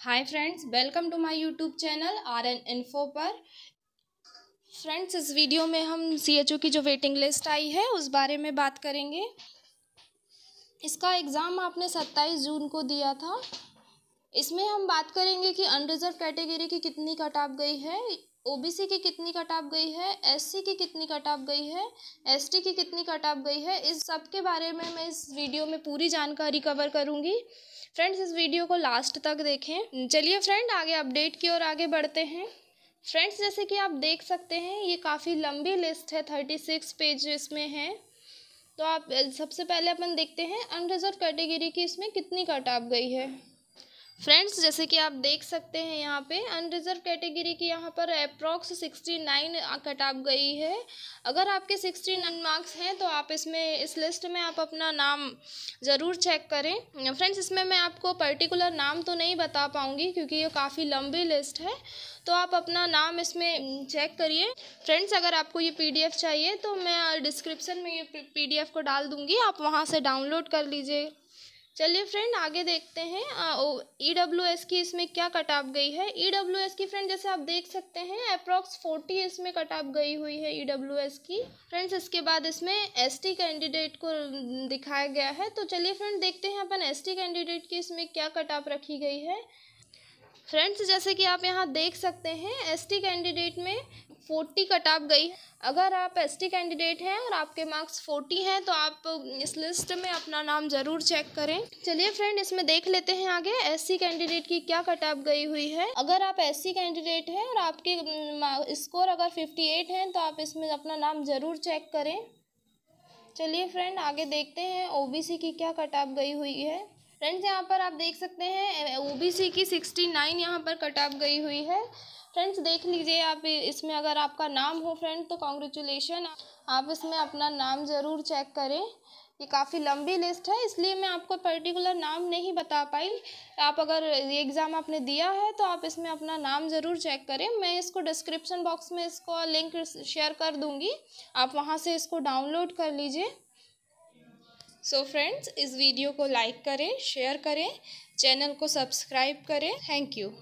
hi friends welcome to my YouTube channel R N info पर friends इस video में हम सी की जो वेटिंग लिस्ट आई है उस बारे में बात करेंगे इसका एग्ज़ाम आपने 27 जून को दिया था इसमें हम बात करेंगे कि अनरिजर्व कैटेगरी की कितनी कट गई है ओबीसी की कितनी कट गई है एससी की कितनी कट गई है एसटी की कितनी कट गई है इस सब के बारे में मैं इस वीडियो में पूरी जानकारी कवर करूँगी फ्रेंड्स इस वीडियो को लास्ट तक देखें चलिए फ्रेंड आगे अपडेट की ओर आगे बढ़ते हैं फ्रेंड्स जैसे कि आप देख सकते हैं ये काफ़ी लंबी लिस्ट है थर्टी सिक्स पेज इसमें है तो आप सबसे पहले अपन देखते हैं अनरिजर्व कैटेगरी की इसमें कितनी कट आप गई है फ्रेंड्स जैसे कि आप देख सकते हैं यहाँ पे अनरिजर्व कैटेगरी की यहाँ पर approx sixty nine cut cutoff गई है अगर आपके सिक्सटी नाइन मार्क्स हैं तो आप इसमें इस लिस्ट में आप अपना नाम ज़रूर चेक करें फ्रेंड्स इसमें मैं आपको पर्टिकुलर नाम तो नहीं बता पाऊँगी क्योंकि ये काफ़ी लंबी लिस्ट है तो आप अपना नाम इसमें चेक करिए फ्रेंड्स अगर आपको ये पी चाहिए तो मैं डिस्क्रिप्सन में ये पी को डाल दूँगी आप वहाँ से डाउनलोड कर लीजिए चलिए फ्रेंड आगे देखते हैं ई डब्ल्यू एस की इसमें क्या कटाप गई है ई डब्ल्यू एस की फ्रेंड जैसे आप देख सकते हैं अप्रॉक्स फोर्टी इसमें कटाप गई हुई है ई डब्ल्यू एस की फ्रेंड्स इसके बाद इसमें एस टी कैंडिडेट को दिखाया गया है तो चलिए फ्रेंड देखते हैं अपन एस टी कैंडिडेट की इसमें क्या कटाप रखी गई है फ्रेंड्स जैसे कि आप यहाँ देख सकते हैं एसटी कैंडिडेट में फोर्टी कट आप गई अगर आप एस टी कैंडिडेट हैं और आपके मार्क्स फोर्टी हैं तो आप इस लिस्ट में अपना नाम ज़रूर चेक करें चलिए फ्रेंड इसमें देख लेते हैं आगे एस सी कैंडिडेट की क्या कट आप गई हुई है अगर आप एस सी कैंडिडेट हैं और आपके स्कोर अगर फिफ्टी एट हैं तो आप इसमें अपना नाम ज़रूर चेक करें चलिए फ्रेंड आगे देखते हैं सी की क्या कट आप गई हुई है फ्रेंड्स यहाँ पर आप देख सकते हैं ओबीसी की सिक्सटी नाइन यहाँ पर कट ऑफ गई हुई है फ्रेंड्स देख लीजिए आप इसमें अगर आपका नाम हो फ्रेंड तो कॉन्ग्रेचुलेशन आप इसमें अपना नाम ज़रूर चेक करें ये काफ़ी लंबी लिस्ट है इसलिए मैं आपको पर्टिकुलर नाम नहीं बता पाई आप अगर ये एग्ज़ाम आपने दिया है तो आप इसमें अपना नाम ज़रूर चेक करें मैं इसको डिस्क्रिप्शन बॉक्स में इसको लिंक शेयर कर दूँगी आप वहाँ से इसको डाउनलोड कर लीजिए सो so फ्रेंड्स इस वीडियो को लाइक करें शेयर करें चैनल को सब्सक्राइब करें थैंक यू